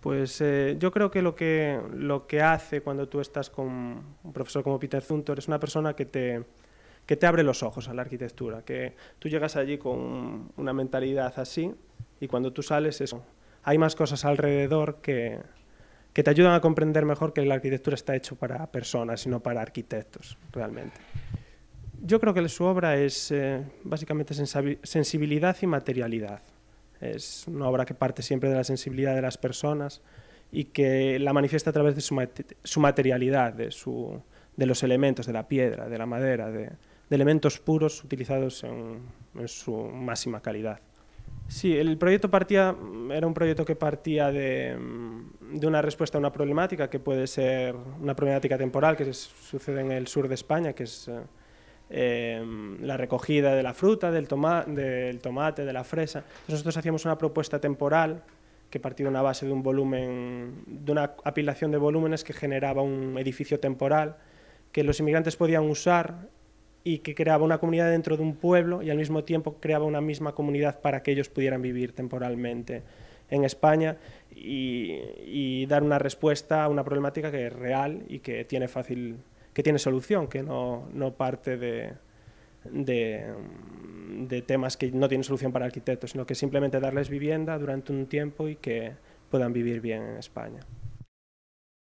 Pues eh, yo creo que lo, que hace cuando tú estás con un profesor como Peter Zuntor es una persona que te, abre los ojos a la arquitectura, que tú llegas allí con una mentalidad así y cuando tú sales hay más cosas alrededor que, te ayudan a comprender mejor que la arquitectura está hecho para personas y no para arquitectos, realmente. Yo creo que su obra es eh, básicamente sensibilidad y materialidad. Es una obra que parte siempre de la sensibilidad de las personas y que la manifiesta a través de su, materialidad, de, de, los elementos, de la piedra, de la madera, de, elementos puros utilizados en, su máxima calidad. Sí, el proyecto partía, era un proyecto que partía de, de una respuesta a una problemática que puede ser una problemática temporal que sucede en el sur de España, que es eh, Em, la recogida de la fruta, del, tomate, de la fresa. nosotros hacíamos una propuesta temporal que partía de una base de un volumen, de una apilación de volúmenes que generaba un edificio temporal que los inmigrantes podían usar y que creaba una comunidad dentro de un pueblo y al mismo tiempo creaba una misma comunidad para que ellos pudieran vivir temporalmente en España y dar una respuesta a una problemática que es real y que tiene fácil que tiene solución, que no, no parte de, de, de, temas que no tienen solución para arquitectos, sino que simplemente darles vivienda durante un tiempo y que puedan vivir bien en España.